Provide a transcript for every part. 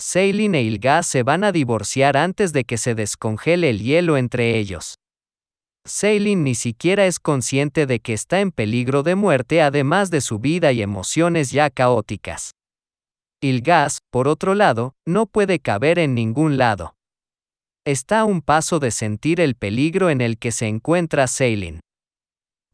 Sailing e Ilgas se van a divorciar antes de que se descongele el hielo entre ellos. Sailing ni siquiera es consciente de que está en peligro de muerte además de su vida y emociones ya caóticas. Ilgas, por otro lado, no puede caber en ningún lado. Está a un paso de sentir el peligro en el que se encuentra Sailing.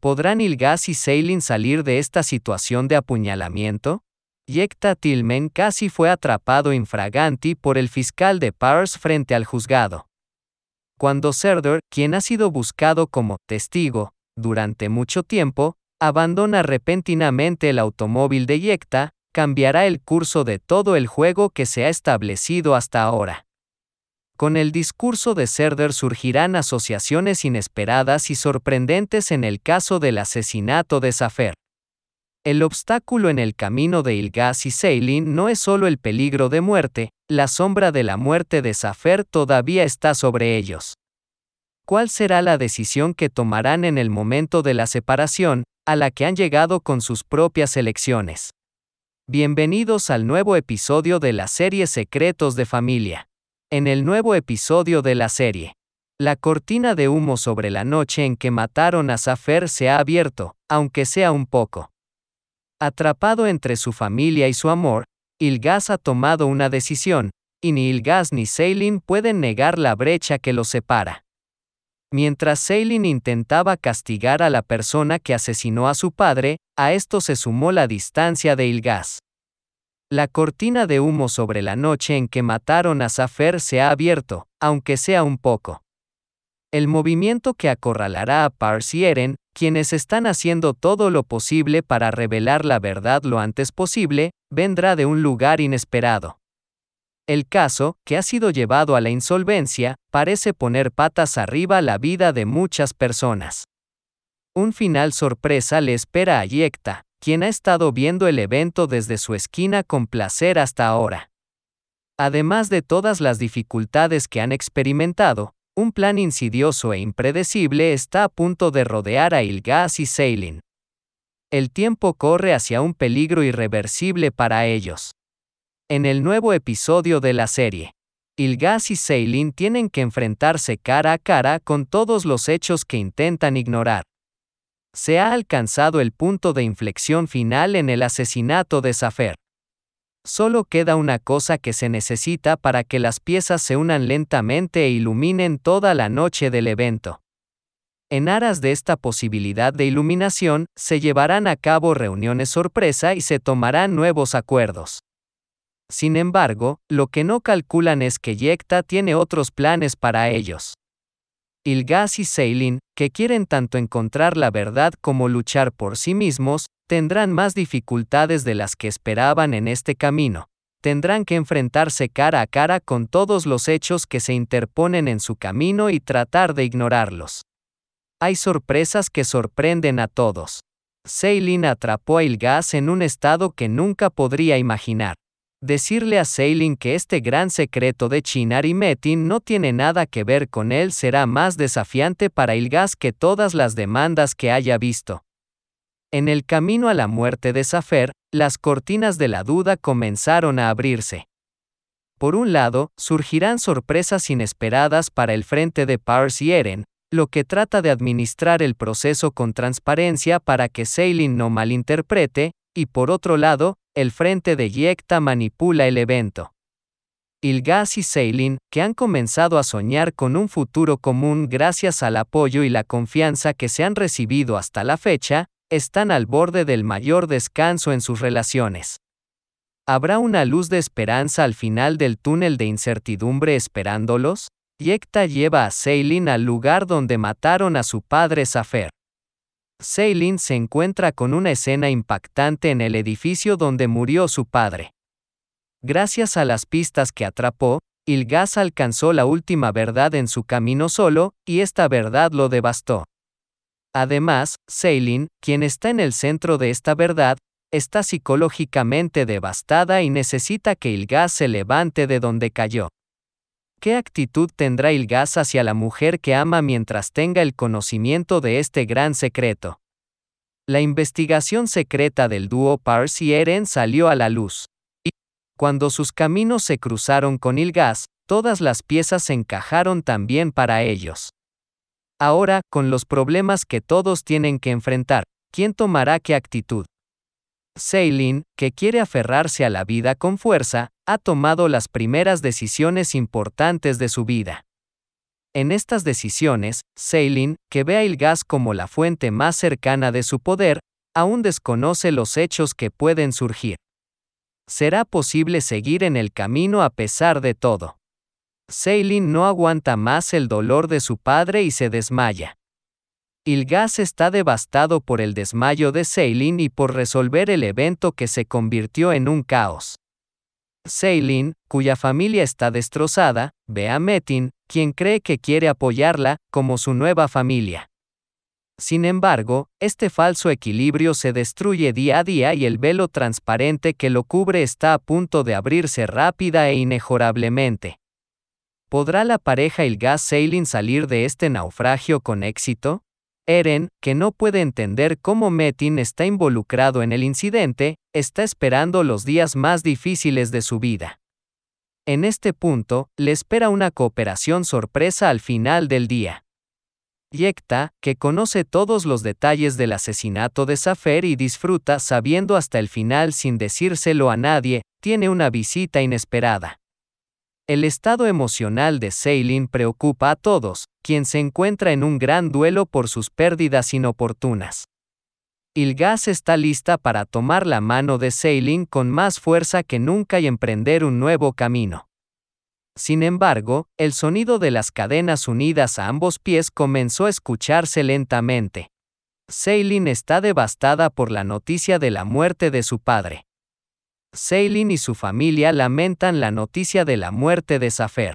¿Podrán Ilgas y Sailing salir de esta situación de apuñalamiento? Yekta Tillman casi fue atrapado infraganti por el fiscal de Pars frente al juzgado. Cuando Serder, quien ha sido buscado como testigo durante mucho tiempo, abandona repentinamente el automóvil de Yecta, cambiará el curso de todo el juego que se ha establecido hasta ahora. Con el discurso de Serder surgirán asociaciones inesperadas y sorprendentes en el caso del asesinato de Safer. El obstáculo en el camino de Ilgaz y Seilin no es solo el peligro de muerte, la sombra de la muerte de Safer todavía está sobre ellos. ¿Cuál será la decisión que tomarán en el momento de la separación, a la que han llegado con sus propias elecciones? Bienvenidos al nuevo episodio de la serie Secretos de Familia. En el nuevo episodio de la serie, la cortina de humo sobre la noche en que mataron a Safer se ha abierto, aunque sea un poco. Atrapado entre su familia y su amor, Ilgas ha tomado una decisión, y ni Ilgaz ni Selin pueden negar la brecha que los separa. Mientras Selin intentaba castigar a la persona que asesinó a su padre, a esto se sumó la distancia de Ilgaz. La cortina de humo sobre la noche en que mataron a Safer se ha abierto, aunque sea un poco. El movimiento que acorralará a Pars y Eren, quienes están haciendo todo lo posible para revelar la verdad lo antes posible, vendrá de un lugar inesperado. El caso, que ha sido llevado a la insolvencia, parece poner patas arriba la vida de muchas personas. Un final sorpresa le espera a Yecta, quien ha estado viendo el evento desde su esquina con placer hasta ahora. Además de todas las dificultades que han experimentado, un plan insidioso e impredecible está a punto de rodear a Ilgas y Selin. El tiempo corre hacia un peligro irreversible para ellos. En el nuevo episodio de la serie, Ilgas y Selin tienen que enfrentarse cara a cara con todos los hechos que intentan ignorar. Se ha alcanzado el punto de inflexión final en el asesinato de Safer. Solo queda una cosa que se necesita para que las piezas se unan lentamente e iluminen toda la noche del evento. En aras de esta posibilidad de iluminación, se llevarán a cabo reuniones sorpresa y se tomarán nuevos acuerdos. Sin embargo, lo que no calculan es que Yekta tiene otros planes para ellos. Ilgas y Seilin, que quieren tanto encontrar la verdad como luchar por sí mismos, tendrán más dificultades de las que esperaban en este camino. Tendrán que enfrentarse cara a cara con todos los hechos que se interponen en su camino y tratar de ignorarlos. Hay sorpresas que sorprenden a todos. Seilin atrapó a Ilgas en un estado que nunca podría imaginar. Decirle a Sailing que este gran secreto de Chinar y Metin no tiene nada que ver con él será más desafiante para Ilgas que todas las demandas que haya visto. En el camino a la muerte de Safer, las cortinas de la duda comenzaron a abrirse. Por un lado, surgirán sorpresas inesperadas para el frente de Pars y Eren, lo que trata de administrar el proceso con transparencia para que Sailing no malinterprete, y por otro lado, el frente de Yekta manipula el evento. Ilgas y Selin, que han comenzado a soñar con un futuro común gracias al apoyo y la confianza que se han recibido hasta la fecha, están al borde del mayor descanso en sus relaciones. ¿Habrá una luz de esperanza al final del túnel de incertidumbre esperándolos? Yekta lleva a Selin al lugar donde mataron a su padre Safer. Sailing se encuentra con una escena impactante en el edificio donde murió su padre. Gracias a las pistas que atrapó, Ilgas alcanzó la última verdad en su camino solo, y esta verdad lo devastó. Además, Sailing, quien está en el centro de esta verdad, está psicológicamente devastada y necesita que Ilgas se levante de donde cayó. ¿Qué actitud tendrá el gas hacia la mujer que ama mientras tenga el conocimiento de este gran secreto? La investigación secreta del dúo parsi y Eren salió a la luz. Y cuando sus caminos se cruzaron con el gas, todas las piezas se encajaron también para ellos. Ahora, con los problemas que todos tienen que enfrentar, ¿quién tomará qué actitud? Ceylin, que quiere aferrarse a la vida con fuerza, ha tomado las primeras decisiones importantes de su vida. En estas decisiones, Sailing, que ve a gas como la fuente más cercana de su poder, aún desconoce los hechos que pueden surgir. Será posible seguir en el camino a pesar de todo. Sailing no aguanta más el dolor de su padre y se desmaya. Ilgas está devastado por el desmayo de Sailin y por resolver el evento que se convirtió en un caos. Seilin, cuya familia está destrozada, ve a Metin, quien cree que quiere apoyarla, como su nueva familia. Sin embargo, este falso equilibrio se destruye día a día y el velo transparente que lo cubre está a punto de abrirse rápida e inejorablemente. ¿Podrá la pareja Gas Seilin salir de este naufragio con éxito? Eren, que no puede entender cómo Metin está involucrado en el incidente, está esperando los días más difíciles de su vida. En este punto, le espera una cooperación sorpresa al final del día. Yekta, que conoce todos los detalles del asesinato de Safer y disfruta sabiendo hasta el final sin decírselo a nadie, tiene una visita inesperada. El estado emocional de Sailing preocupa a todos, quien se encuentra en un gran duelo por sus pérdidas inoportunas. Ilgas está lista para tomar la mano de Sailing con más fuerza que nunca y emprender un nuevo camino. Sin embargo, el sonido de las cadenas unidas a ambos pies comenzó a escucharse lentamente. Sailing está devastada por la noticia de la muerte de su padre. Sailin y su familia lamentan la noticia de la muerte de Safer.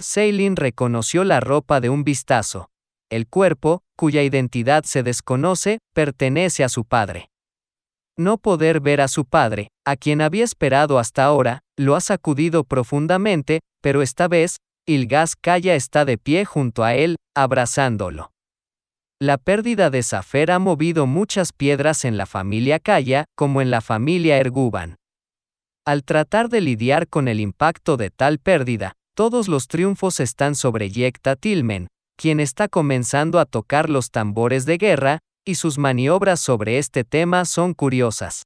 Sailin reconoció la ropa de un vistazo. El cuerpo, cuya identidad se desconoce, pertenece a su padre. No poder ver a su padre, a quien había esperado hasta ahora, lo ha sacudido profundamente, pero esta vez, Ilgas Kaya está de pie junto a él, abrazándolo. La pérdida de Safer ha movido muchas piedras en la familia Kaya, como en la familia Erguban. Al tratar de lidiar con el impacto de tal pérdida, todos los triunfos están sobre Yekta Tilmen, quien está comenzando a tocar los tambores de guerra, y sus maniobras sobre este tema son curiosas.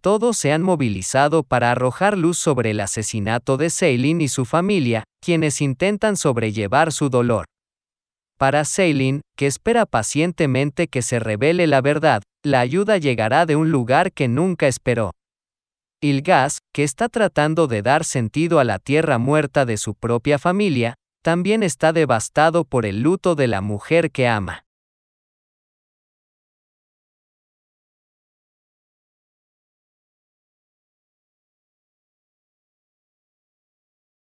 Todos se han movilizado para arrojar luz sobre el asesinato de Ceylin y su familia, quienes intentan sobrellevar su dolor. Para Ceylin, que espera pacientemente que se revele la verdad, la ayuda llegará de un lugar que nunca esperó el gas, que está tratando de dar sentido a la tierra muerta de su propia familia, también está devastado por el luto de la mujer que ama.